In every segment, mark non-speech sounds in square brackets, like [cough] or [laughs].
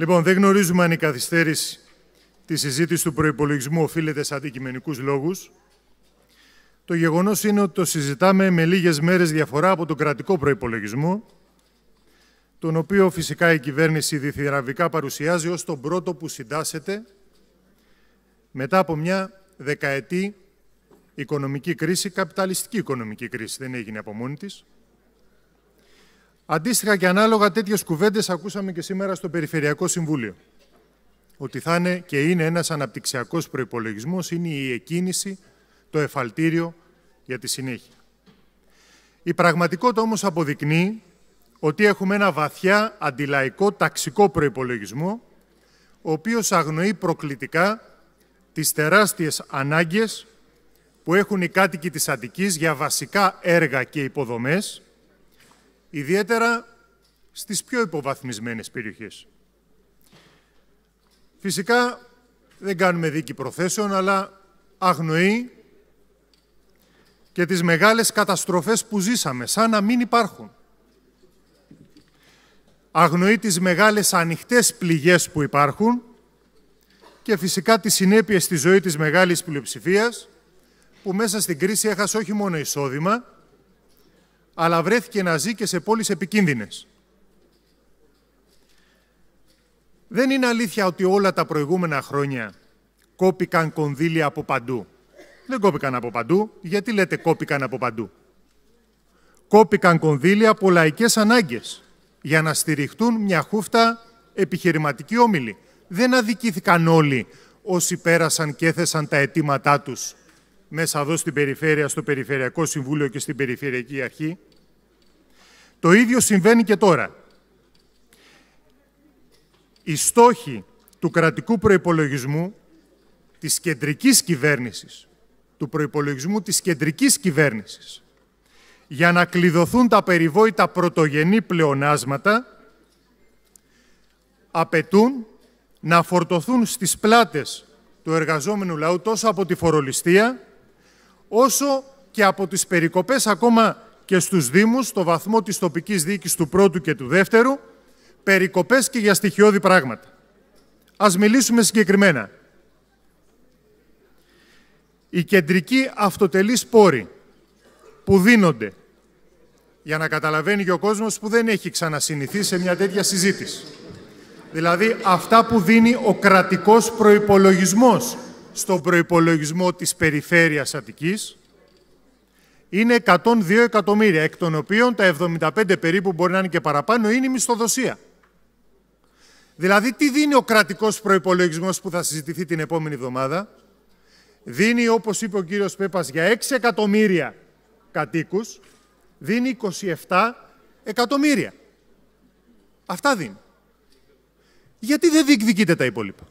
Λοιπόν, δεν γνωρίζουμε αν η καθυστέρηση της συζήτησης του προπολογισμού οφείλεται σε αντικειμενικούς λόγους. Το γεγονός είναι ότι το συζητάμε με λίγες μέρες διαφορά από τον κρατικό προπολογισμό, τον οποίο φυσικά η κυβέρνηση διθυραβικά παρουσιάζει ως τον πρώτο που συντάσσεται μετά από μια δεκαετή οικονομική κρίση, καπιταλιστική οικονομική κρίση, δεν έγινε από μόνη της, Αντίστοιχα και ανάλογα τέτοιες κουβέντες ακούσαμε και σήμερα στο Περιφερειακό Συμβούλιο. Ότι θα είναι και είναι ένας αναπτυξιακός προπολογισμό είναι η εκκίνηση, το εφαλτήριο για τη συνέχεια. Η πραγματικότητα όμως αποδεικνύει ότι έχουμε ένα βαθιά αντιλαϊκό ταξικό προπολογισμό, ο οποίος αγνοεί προκλητικά τις τεράστιες ανάγκες που έχουν οι κάτοικοι της Αττικής για βασικά έργα και υποδομές, ιδιαίτερα στις πιο υποβαθμισμένες περιοχές. Φυσικά δεν κάνουμε δίκη προθέσεων, αλλά αγνοεί και τις μεγάλες καταστροφές που ζήσαμε, σαν να μην υπάρχουν. Αγνοεί τις μεγάλες ανοιχτές πληγές που υπάρχουν και φυσικά τις συνέπειες στη ζωή της μεγάλης πλειοψηφίας, που μέσα στην κρίση έχασε όχι μόνο εισόδημα, αλλά βρέθηκε να ζει και σε πόλεις επικίνδυνες. Δεν είναι αλήθεια ότι όλα τα προηγούμενα χρόνια κόπηκαν κονδύλια από παντού. Δεν κόπηκαν από παντού. Γιατί λέτε κόπηκαν από παντού. Κόπηκαν κονδύλια από λαϊκές ανάγκες για να στηριχτούν μια χούφτα επιχειρηματική όμιλη. Δεν αδικήθηκαν όλοι όσοι πέρασαν και έθεσαν τα αιτήματά τους μέσα εδώ στην περιφέρεια, στο Περιφερειακό Συμβούλιο και στην Περιφερειακή Αρχή. Το ίδιο συμβαίνει και τώρα. Οι στόχοι του κρατικού προϋπολογισμού της κεντρικής κυβέρνησης, του προϋπολογισμού της κεντρικής κυβέρνησης, για να κλειδωθούν τα περιβόητα πρωτογενή πλεονάσματα, απαιτούν να φορτωθούν στις πλάτες του εργαζόμενου λαού τόσο από τη φορολιστία, όσο και από τις περικοπές ακόμα και στους Δήμους στο βαθμό της τοπικής διοίκησης του πρώτου και του δεύτερου περικοπές και για στοιχειώδη πράγματα. Ας μιλήσουμε συγκεκριμένα. Οι κεντρικοί αυτοτελείς πόροι που δίνονται για να καταλαβαίνει και ο κόσμος που δεν έχει ξανασυνηθεί σε μια τέτοια συζήτηση. Δηλαδή αυτά που δίνει ο κρατικός προϋπολογισμός στον προϋπολογισμό της περιφέρειας Αττικής, είναι 102 εκατομμύρια, εκ των οποίων τα 75 περίπου μπορεί να είναι και παραπάνω, είναι η μισθοδοσία. Δηλαδή, τι δίνει ο κρατικός προϋπολογισμός που θα συζητηθεί την επόμενη εβδομάδα. Δίνει, όπως είπε ο κύριος Πέπας, για 6 εκατομμύρια κατοίκους, δίνει 27 εκατομμύρια. Αυτά δίνει. Γιατί δεν διεκδικείτε τα υπόλοιπα.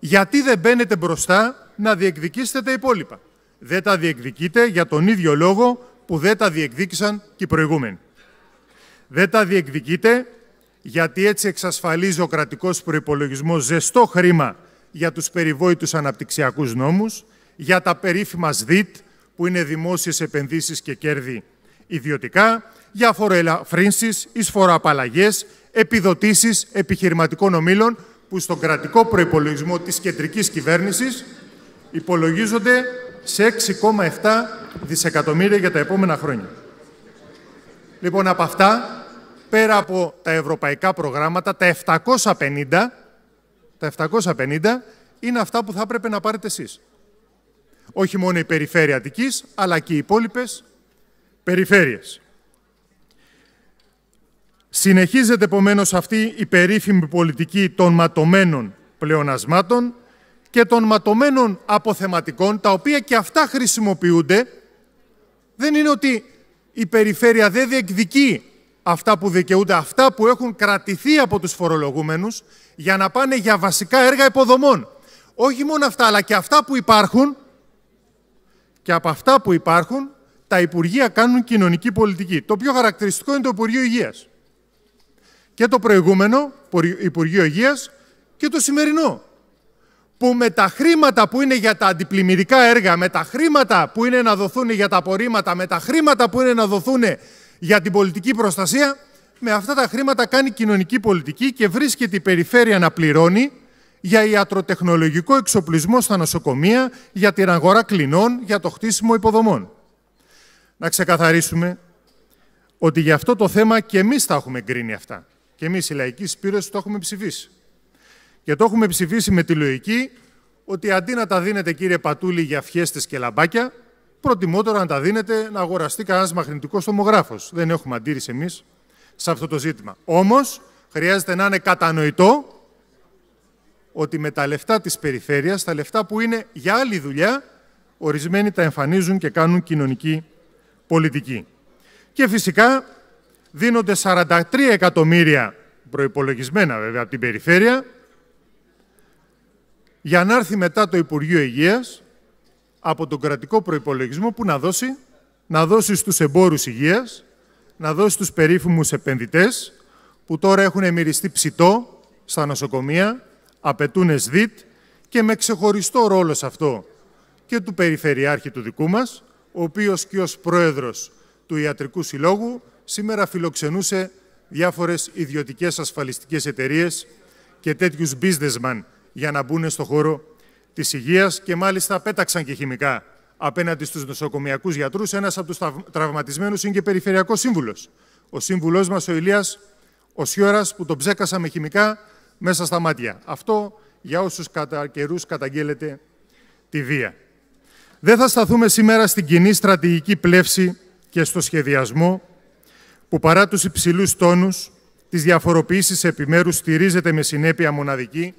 Γιατί δεν μπαίνετε μπροστά να διεκδικήσετε τα υπόλοιπα δεν τα διεκδικείτε για τον ίδιο λόγο που δεν τα διεκδίκησαν και οι προηγούμενοι. Δεν τα διεκδικείτε γιατί έτσι εξασφαλίζει ο κρατικός προϋπολογισμός ζεστό χρήμα για τους περιβόητους αναπτυξιακούς νόμους, για τα περίφημα ΣΔΙΤ, που είναι δημόσιες επενδύσεις και κέρδη ιδιωτικά, για φοροελαφρύνσεις, εισφοροαπαλλαγές, επιδοτήσεις επιχειρηματικών ομήλων, που στον κρατικό προϋπολογισμό της κεντρικής κυβέρνησης υπολογίζονται σε 6,7 δισεκατομμύρια για τα επόμενα χρόνια. Λοιπόν, από αυτά, πέρα από τα ευρωπαϊκά προγράμματα, τα 750, τα 750 είναι αυτά που θα έπρεπε να πάρετε εσείς. Όχι μόνο η περιφέρεια Αττικής, αλλά και οι υπόλοιπες περιφέρειες. Συνεχίζεται επομένως αυτή η περίφημη πολιτική των ματωμένων πλεονασμάτων, και των ματωμένων αποθεματικών, τα οποία και αυτά χρησιμοποιούνται, δεν είναι ότι η περιφέρεια δεν διεκδικεί αυτά που δικαιούνται, αυτά που έχουν κρατηθεί από τους φορολογούμενους για να πάνε για βασικά έργα υποδομών. Όχι μόνο αυτά, αλλά και αυτά που υπάρχουν και από αυτά που υπάρχουν τα Υπουργεία κάνουν κοινωνική πολιτική. Το πιο χαρακτηριστικό είναι το Υπουργείο Υγείας. Και το προηγούμενο Υπουργείο Υγείας και το σημερινό που με τα χρήματα που είναι για τα αντιπλημμυρικά έργα, με τα χρήματα που είναι να δοθούν για τα απορρίμματα, με τα χρήματα που είναι να δοθούν για την πολιτική προστασία, με αυτά τα χρήματα κάνει κοινωνική πολιτική και βρίσκεται η περιφέρεια να πληρώνει για ιατροτεχνολογικό εξοπλισμό στα νοσοκομεία, για την αγορά κλινών, για το χτίσιμο υποδομών. Να ξεκαθαρίσουμε ότι για αυτό το θέμα και εμείς τα έχουμε εγκρίνει αυτά. Και εμείς οι λαϊκοί σπήρες το έχουμε ψηφίσει. Και το έχουμε ψηφίσει με τη λογική ότι αντί να τα δίνετε, κύριε Πατούλη, για φιέστες και λαμπάκια, προτιμότερο να τα δίνετε να αγοραστεί κανένας μαγνητικό τομογράφος. Δεν έχουμε αντίρρηση εμείς σε αυτό το ζήτημα. Όμως, χρειάζεται να είναι κατανοητό ότι με τα λεφτά της περιφέρειας, τα λεφτά που είναι για άλλη δουλειά, ορισμένοι τα εμφανίζουν και κάνουν κοινωνική πολιτική. Και φυσικά δίνονται 43 εκατομμύρια προϋπολογισμένα βέβαια από την περιφέρεια για να έρθει μετά το Υπουργείο Υγείας από τον κρατικό προϋπολογισμό που να δώσει, να δώσει στους εμπόρους υγείας, να δώσει στους περίφημους επενδυτές που τώρα έχουν μυριστεί ψητό στα νοσοκομεία, απαιτούν ΕΣΔΙΤ και με ξεχωριστό ρόλο σε αυτό και του Περιφερειάρχη του δικού μας, ο οποίος και ως πρόεδρος του Ιατρικού Συλλόγου σήμερα φιλοξενούσε διάφορες ιδιωτικές ασφαλιστικές εταιρείες και τέτοιους businessman για να μπουν στο χώρο της υγείας και μάλιστα πέταξαν και χημικά απέναντι στους νοσοκομιακούς γιατρούς, ένας από τους τραυματισμένους είναι και περιφερειακός σύμβουλος. Ο σύμβουλός μας, ο Ηλίας, ο που τον ψέκασα με χημικά μέσα στα μάτια. Αυτό για όσους κατά καιρούς καταγγέλλεται τη βία. Δεν θα σταθούμε σήμερα στην κοινή στρατηγική πλεύση και στο σχεδιασμό που παρά τους υψηλούς τόνους, τις διαφοροποιήσεις επιμέρους στηρίζεται με συνέπεια μοναδική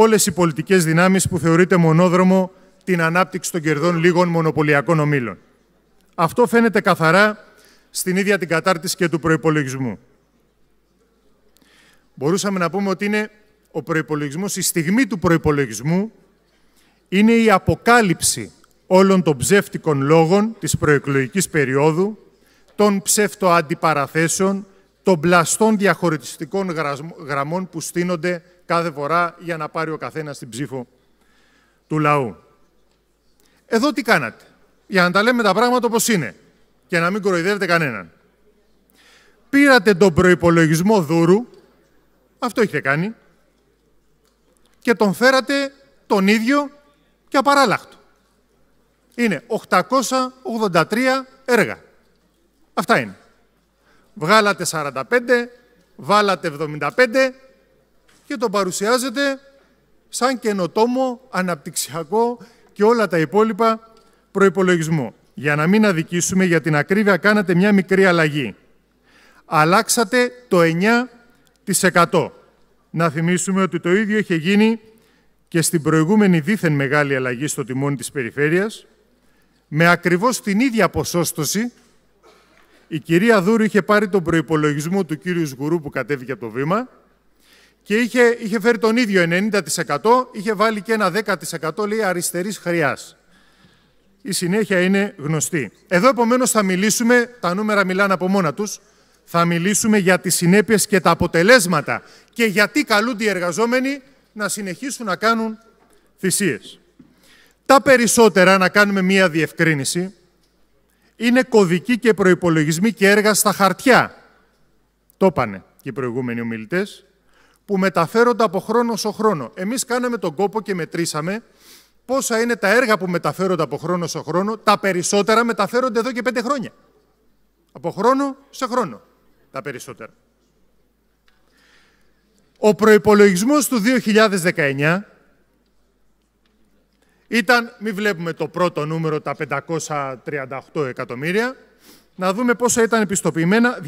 όλες οι πολιτικές δυνάμεις που θεωρείται μονόδρομο την ανάπτυξη των κερδών λίγων μονοπωλιακών ομήλων. Αυτό φαίνεται καθαρά στην ίδια την κατάρτιση και του προϋπολογισμού. Μπορούσαμε να πούμε ότι είναι ο προϋπολογισμός, η στιγμή του προϋπολογισμού είναι η αποκάλυψη όλων των ψεύτικων λόγων της προεκλογικής περίοδου, των ψεύτοαντιπαραθέσεων, των πλαστών διαχωριστικών γραμμών που στείνονται κάθε φορά για να πάρει ο καθένας την ψήφο του λαού. Εδώ τι κάνατε, για να τα λέμε τα πράγματα όπως είναι και να μην κοροϊδεύετε κανέναν. Πήρατε τον προϋπολογισμό δούρου, αυτό έχετε κάνει, και τον φέρατε τον ίδιο και απαράλλαχτο. Είναι 883 έργα. Αυτά είναι. Βγάλατε 45, βάλατε 75, και το παρουσιάζεται σαν καινοτόμο, αναπτυξιακό και όλα τα υπόλοιπα προϋπολογισμό. Για να μην αδικήσουμε, για την ακρίβεια κάνατε μια μικρή αλλαγή. Αλλάξατε το 9%. Να θυμίσουμε ότι το ίδιο είχε γίνει και στην προηγούμενη δίθεν μεγάλη αλλαγή στο τιμόνι της περιφέρειας, με ακριβώς την ίδια ποσόστοση, η κυρία Δούρου είχε πάρει τον προϋπολογισμό του κύριου Σγουρού που κατέβηκε από το βήμα και είχε, φέρει τον ίδιο 90%, είχε βάλει και ένα 10% λέει αριστερής χρειάς. Η συνέχεια είναι γνωστή. Εδώ επομένως θα μιλήσουμε, τα νούμερα μιλάνε από μόνα τους, θα μιλήσουμε για τις συνέπειες και τα αποτελέσματα και γιατί καλούνται οι εργαζόμενοι να συνεχίσουν να κάνουν θυσίες. Τα περισσότερα, να κάνουμε μία διευκρίνηση, είναι κωδικοί και προϋπολογισμοί και έργα στα χαρτιά. Το είπανε και οι προηγούμενοι ομιλητές που μεταφέρονται από χρόνο σε χρόνο. Εμείς κάναμε τον κόπο και μετρήσαμε πόσα είναι τα έργα που μεταφέρονται από χρόνο σε χρόνο. Τα περισσότερα μεταφέρονται εδώ και πέντε χρόνια. Από χρόνο σε χρόνο τα περισσότερα. Ο προϋπολογισμός του 2019 ήταν, μη βλέπουμε το πρώτο νούμερο, τα 538 εκατομμύρια, να δούμε πόσα ήταν επιστοποιημένα,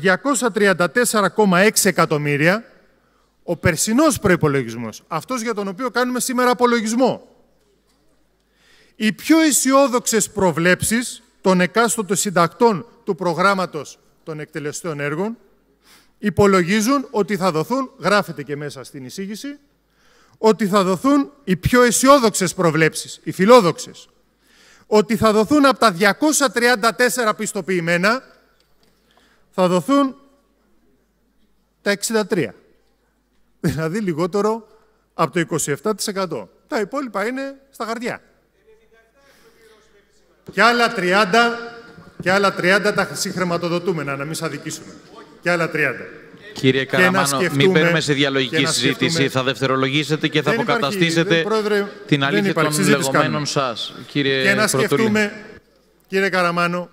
234,6 εκατομμύρια, ο περσινός προϋπολογισμός, αυτός για τον οποίο κάνουμε σήμερα απολογισμό. Οι πιο αισιόδοξες προβλέψεις των εκάστοτε συντακτών του προγράμματος των εκτελεστών έργων υπολογίζουν ότι θα δοθούν, γράφεται και μέσα στην εισήγηση, ότι θα δοθούν οι πιο αισιόδοξες προβλέψεις, οι φιλόδοξες. Ότι θα δοθούν από τα 234 πιστοποιημένα, θα δοθούν τα 63. [laughs] Δηλαδή λιγότερο από το 27%. Τα υπόλοιπα είναι στα χαρτιά. Και άλλα 30, και άλλα 30 τα συγχρηματοδοτούμενα, να μην αδικήσουμε. Και άλλα 30. Κύριε Καραμάνο, μην παίρνουμε σε διαλογική συζήτηση. Θα δευτερολογήσετε και θα αποκαταστήσετε την αλήθεια των λεγόμενων σας. Κύριε και να σκεφτούμε, κύριε Καραμάνο,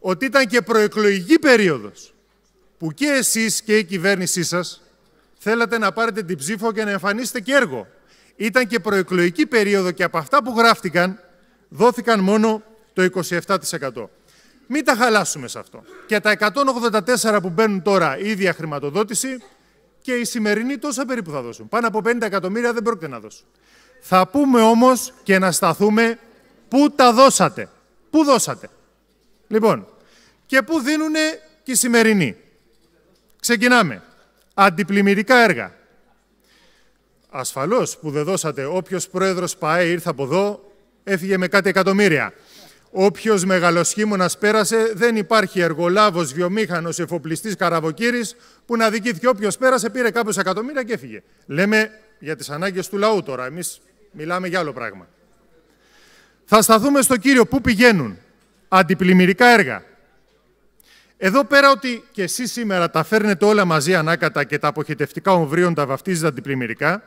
ότι ήταν και προεκλογική περίοδος που και εσείς και η κυβέρνησή σας θέλατε να πάρετε την ψήφο και να εμφανίσετε και έργο. Ήταν και προεκλογική περίοδο και από αυτά που γράφτηκαν δόθηκαν μόνο το 27%. Μην τα χαλάσουμε σε αυτό. Και τα 184 που μπαίνουν τώρα η ίδια χρηματοδότηση και οι σημερινοί τόσα περίπου θα δώσουν. Πάνω από 50 εκατομμύρια δεν πρόκειται να δώσουν. Θα πούμε όμως και να σταθούμε πού τα δώσατε. Πού δώσατε. Λοιπόν, και πού δίνουν και οι σημερινοί. Ξεκινάμε αντιπλημμυρικά έργα. Ασφαλώς που δεν δώσατε. Όποιος πρόεδρος ΠΑΕ ήρθε από εδώ, έφυγε με κάτι εκατομμύρια. Όποιος μεγαλοσχήμωνας πέρασε, δεν υπάρχει εργολάβος, βιομήχανος, εφοπλιστής, καραβοκύρης που να δικήθηκε. όποιος πέρασε, πήρε κάπως εκατομμύρια και έφυγε. Λέμε για τις ανάγκες του λαού τώρα. εμείς μιλάμε για άλλο πράγμα. Θα σταθούμε στο κύριο. Πού πηγαίνουν αντιπλημμυρικά έργα. Εδώ πέρα ότι και εσείς σήμερα τα φέρνετε όλα μαζί ανάκατα και τα αποχετευτικά ομβρίων τα βαφτίζετε αντιπλημμυρικά,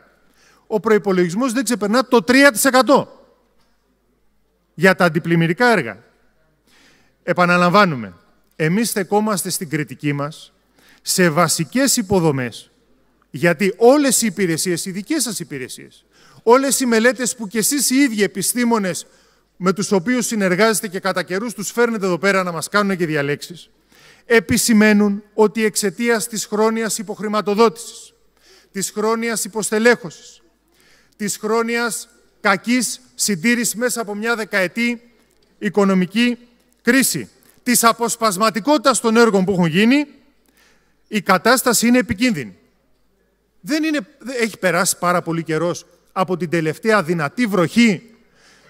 ο προϋπολογισμός δεν ξεπερνά το 3% για τα αντιπλημμυρικά έργα. Επαναλαμβάνουμε, εμείς στεκόμαστε στην κριτική μας σε βασικές υποδομές, γιατί όλες οι υπηρεσίες, οι δικές σας υπηρεσίες, όλες οι μελέτες που κι εσείς οι ίδιοι επιστήμονες με τους οποίους συνεργάζεστε και κατά καιρούς τους φέρνετε εδώ πέρα να μας κάνουν και διαλέξεις, επισημαίνουν ότι εξαιτίας της χρόνιας υποχρηματοδότησης, της χρόνιας υποστελέχωσης, της χρόνιας κακής συντήρησης μέσα από μια δεκαετή οικονομική κρίση, της αποσπασματικότητας των έργων που έχουν γίνει, η κατάσταση είναι επικίνδυνη. Δεν έχει περάσει πάρα πολύ καιρός από την τελευταία δυνατή βροχή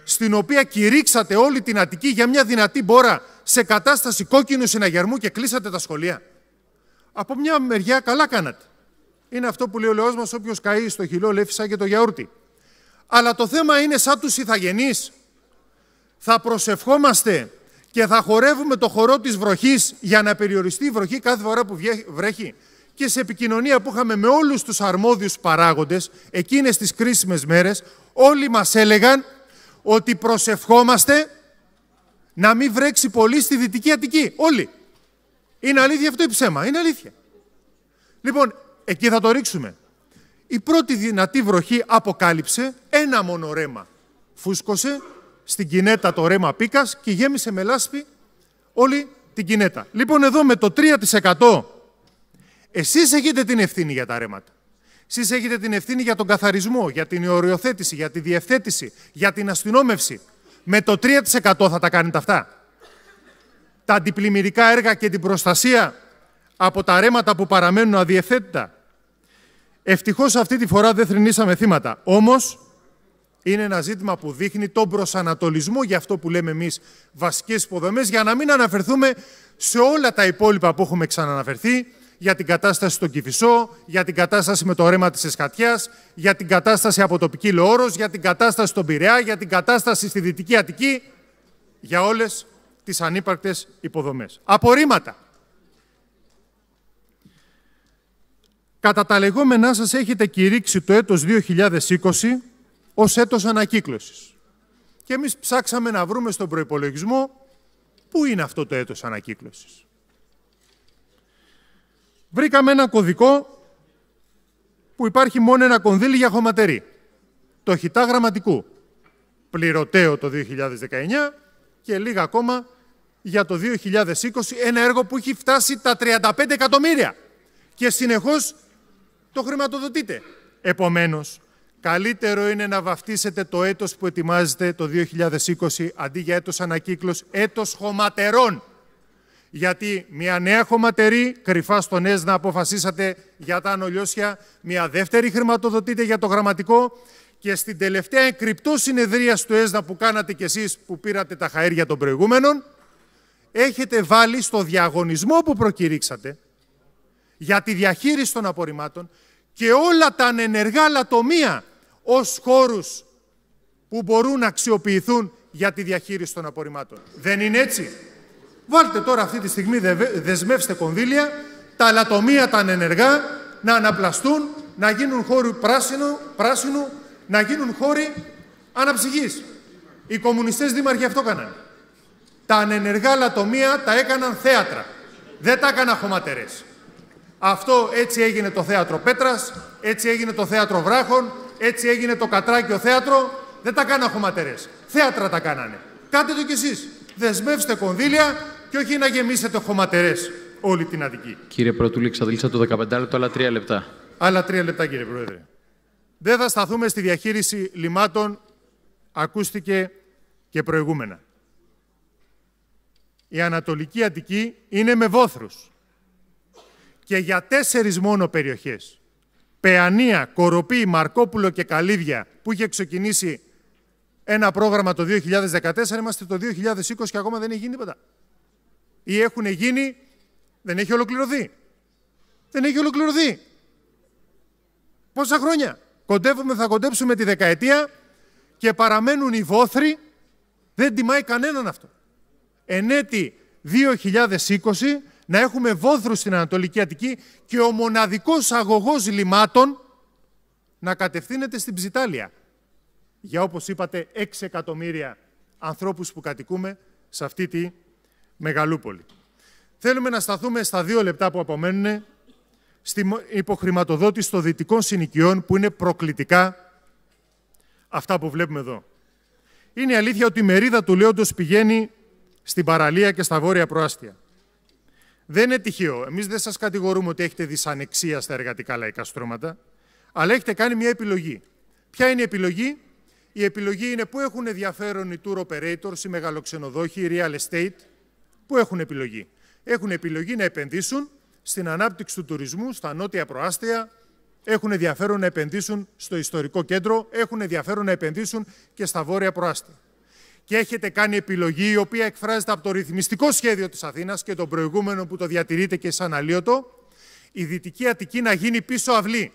στην οποία κηρύξατε όλη την Αττική για μια δυνατή μπόρα σε κατάσταση κόκκινου συναγερμού και κλείσατε τα σχολεία. Από μια μεριά καλά κάνατε. Είναι αυτό που λέει ο λαός μας, όποιος καεί στο χειλό λέει και το γιαούρτι. Αλλά το θέμα είναι σαν τους ηθαγενείς. Θα προσευχόμαστε και θα χορεύουμε το χορό της βροχής για να περιοριστεί η βροχή κάθε φορά που βρέχει. Και σε επικοινωνία που είχαμε με όλους τους αρμόδιους παράγοντες, εκείνες τις κρίσιμες μέρες, όλοι μας έλεγαν ότι προσευχόμαστε να μην βρέξει πολύ στη Δυτική Αττική. Όλοι. Είναι αλήθεια αυτό ή ψέμα. Είναι αλήθεια. Λοιπόν, εκεί θα το ρίξουμε. Η πρώτη δυνατή βροχή αποκάλυψε ένα μόνο ρέμα. Φούσκωσε στην κινέτα το ρέμα πίκας και γέμισε με λάσπη όλη την κινέτα. Λοιπόν, εδώ με το 3% εσείς έχετε την ευθύνη για τα ρέματα. Εσείς έχετε την ευθύνη για τον καθαρισμό, για την οριοθέτηση, για τη διευθέτηση, για την αστυνόμευση. Με το 3% θα τα κάνετε αυτά. Τα αντιπλημμυρικά έργα και την προστασία από τα ρέματα που παραμένουν αδιευθέτητα. Ευτυχώς αυτή τη φορά δεν θρυνήσαμε θύματα. Όμως είναι ένα ζήτημα που δείχνει τον προσανατολισμό για αυτό που λέμε εμείς βασικές υποδομές, για να μην αναφερθούμε σε όλα τα υπόλοιπα που έχουμε ξαναναφερθεί για την κατάσταση στον Κηφισό, για την κατάσταση με το ρέμα της Εσχατιάς, για την κατάσταση από τοπική λεόρο, για την κατάσταση στον Πειραιά, για την κατάσταση στη Δυτική Αττική, για όλες τις ανύπαρκτες υποδομές. Απορρίμματα. Κατά τα λεγόμενά σας έχετε κηρύξει το έτος 2020 ως έτος ανακύκλωσης Και εμείς ψάξαμε να βρούμε στον προπολογισμό πού είναι αυτό το έτος ανακύκλωσης βρήκαμε ένα κωδικό που υπάρχει μόνο ένα κονδύλι για χωματερή. Το χιτά γραμματικού. Πληρωτέο το 2019 και λίγα ακόμα για το 2020 ένα έργο που έχει φτάσει τα 35 εκατομμύρια και συνεχώς το χρηματοδοτείτε. Επομένως, καλύτερο είναι να βαφτίσετε το έτος που ετοιμάζετε το 2020 αντί για έτος ανακύκλωση, έτος χωματερών γιατί μια νέα χωματερή, κρυφά στον ΕΣΝΑ, αποφασίσατε για τα ανολιώσια, μια δεύτερη χρηματοδοτείτε για το γραμματικό και στην τελευταία εκρυπτό συνεδρία του ΕΣΔΑ που κάνατε κι εσείς που πήρατε τα χαέρια των προηγούμενων, έχετε βάλει στο διαγωνισμό που προκηρύξατε για τη διαχείριση των απορριμμάτων και όλα τα ανενεργά λατομεία ως χώρους που μπορούν να αξιοποιηθούν για τη διαχείριση των απορριμμάτων. Δεν είναι έτσι. Βάλτε τώρα αυτή τη στιγμή, δεσμεύστε κονδύλια, τα λατομεία τα ανενεργά να αναπλαστούν, να γίνουν χώροι πράσινου, πράσινου να γίνουν χώροι αναψυχής. Οι κομμουνιστές δήμαρχοι αυτό έκαναν. Τα ανενεργά λατομεία τα έκαναν θέατρα. Δεν τα έκαναν χωματερές. Αυτό έτσι έγινε το θέατρο Πέτρας, έτσι έγινε το θέατρο Βράχων, έτσι έγινε το Κατράκιο θέατρο. Δεν τα έκαναν χωματερές. Θέατρα τα κάνανε. Κάντε το κι εσείς. Δεσμεύστε κονδύλια και όχι να γεμίσετε χωματερές όλη την Αττική. Κύριε Πρωτούλη, εξαντλήσα το 15 λεπτό, άλλα τρία λεπτά. Άλλα τρία λεπτά, κύριε Πρόεδρε. Δεν θα σταθούμε στη διαχείριση λιμάτων, ακούστηκε και προηγούμενα. Η Ανατολική Αττική είναι με βόθρους και για τέσσερις μόνο περιοχές. Παιανία, Κοροπή, Μαρκόπουλο και Καλύβια που είχε ξεκινήσει ένα πρόγραμμα το 2014, είμαστε το 2020 και ακόμα δεν έχει γίνει τίποτα ή έχουν γίνει, δεν έχει ολοκληρωθεί. Δεν έχει ολοκληρωθεί. Πόσα χρόνια. Κοντεύουμε, θα κοντέψουμε τη δεκαετία και παραμένουν οι βόθροι. Δεν τιμάει κανέναν αυτό. Εν έτη 2020 να έχουμε βόθρους στην Ανατολική Αττική και ο μοναδικός αγωγός λιμάτων να κατευθύνεται στην Ψιτάλια. Για όπως είπατε 6 εκατομμύρια ανθρώπους που κατοικούμε σε αυτή τη Μεγαλούπολη. Θέλουμε να σταθούμε στα δύο λεπτά που απομένουν στην υποχρηματοδότηση των δυτικών συνοικιών που είναι προκλητικά αυτά που βλέπουμε εδώ. Είναι η αλήθεια ότι η μερίδα του λέοντος πηγαίνει στην παραλία και στα βόρεια προάστια. Δεν είναι τυχαίο. Εμείς δεν σας κατηγορούμε ότι έχετε δυσανεξία στα εργατικά λαϊκά στρώματα, αλλά έχετε κάνει μια επιλογή. Ποια είναι η επιλογή? Η επιλογή είναι πού έχουν ενδιαφέρον οι tour operators, οι μεγαλοξενοδόχοι, οι real estate, Πού έχουν επιλογή. Έχουν επιλογή να επενδύσουν στην ανάπτυξη του τουρισμού στα νότια προάστια, έχουν ενδιαφέρον να επενδύσουν στο ιστορικό κέντρο, έχουν ενδιαφέρον να επενδύσουν και στα βόρεια προάστια. Και έχετε κάνει επιλογή η οποία εκφράζεται από το ρυθμιστικό σχέδιο της Αθήνας και τον προηγούμενο που το διατηρείτε και σαν αλλίωτο, η Δυτική Αττική να γίνει πίσω αυλή.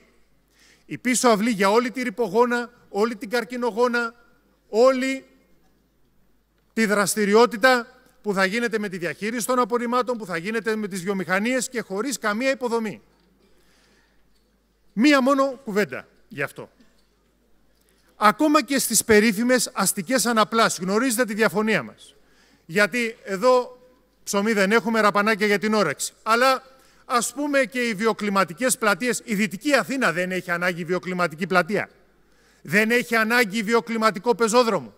Η πίσω αυλή για όλη τη ρηπογόνα, όλη την καρκινογόνα, όλη τη δραστηριότητα που θα γίνεται με τη διαχείριση των απορριμμάτων, που θα γίνεται με τις βιομηχανίες και χωρίς καμία υποδομή. Μία μόνο κουβέντα γι' αυτό. Ακόμα και στις περίφημες αστικές αναπλάσεις. Γνωρίζετε τη διαφωνία μας. Γιατί εδώ ψωμί δεν έχουμε, ραπανάκια για την όρεξη. Αλλά ας πούμε και οι βιοκλιματικές πλατείες. Η Δυτική Αθήνα δεν έχει ανάγκη βιοκλιματική πλατεία. Δεν έχει ανάγκη βιοκλιματικό πεζόδρομο.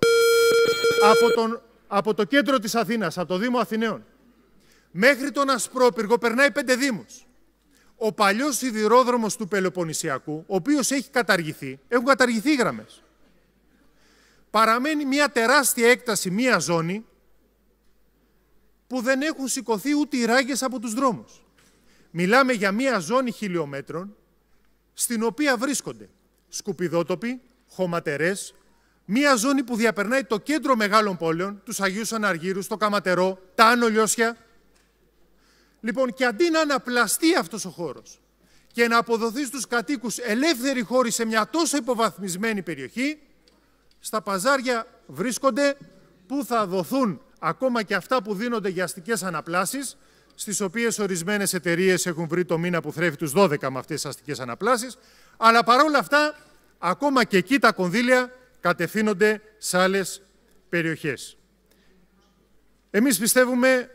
Από τον από το κέντρο της Αθήνας, από το Δήμο Αθηναίων, μέχρι τον Ασπρόπυργο περνάει πέντε δήμους. Ο παλιός σιδηρόδρομος του Πελοποννησιακού, ο οποίος έχει καταργηθεί, έχουν καταργηθεί οι γραμμές. Παραμένει μια τεράστια έκταση, μια ζώνη, που δεν έχουν σηκωθεί ούτε οι ράγες από τους δρόμους. Μιλάμε για μια ζώνη χιλιόμετρων, στην οποία βρίσκονται σκουπιδότοποι, χωματερές, Μία ζώνη που διαπερνάει το κέντρο μεγάλων πόλεων, τους Αγίους Αναργύρους, το Καματερό, τα Άνω Λιώσια. Λοιπόν, και αντί να αναπλαστεί αυτός ο χώρος και να αποδοθεί στους κατοίκους ελεύθερη χώρη σε μια τόσο υποβαθμισμένη περιοχή, στα παζάρια βρίσκονται που θα δοθούν ακόμα και αυτά που δίνονται για αστικές αναπλάσεις, στις οποίες ορισμένες εταιρείες έχουν βρει το μήνα που θρέφει τους 12 με αυτές τις αστικές αναπλάσεις. αλλά παρόλα αυτά, ακόμα και εκεί τα κονδύλια κατευθύνονται σε άλλες περιοχές. Εμείς πιστεύουμε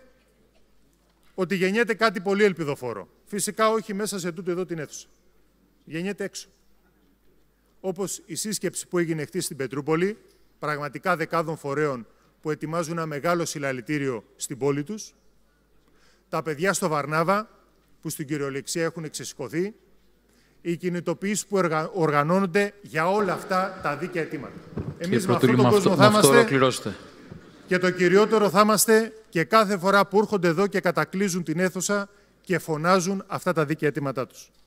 ότι γεννιέται κάτι πολύ ελπιδοφόρο. Φυσικά όχι μέσα σε τούτο εδώ την αίθουσα. Γεννιέται έξω. Όπως η σύσκεψη που έγινε χτίστη στην Πετρούπολη, πραγματικά δεκάδων φορέων που ετοιμάζουν ένα μεγάλο συλλαλητήριο στην πόλη τους, τα παιδιά στο Βαρνάβα, που στην κυριολεξία έχουν εξεσηκωθεί, οι κινητοποιήσεις που οργανώνονται για όλα αυτά τα δίκαια αιτήματα. Εμείς με αυτόν τον κόσμο θα είμαστε. Και το κυριότερο θα είμαστε και κάθε φορά που έρχονται εδώ και κατακλείζουν την αίθουσα και φωνάζουν αυτά τα δίκαια αιτήματά τους.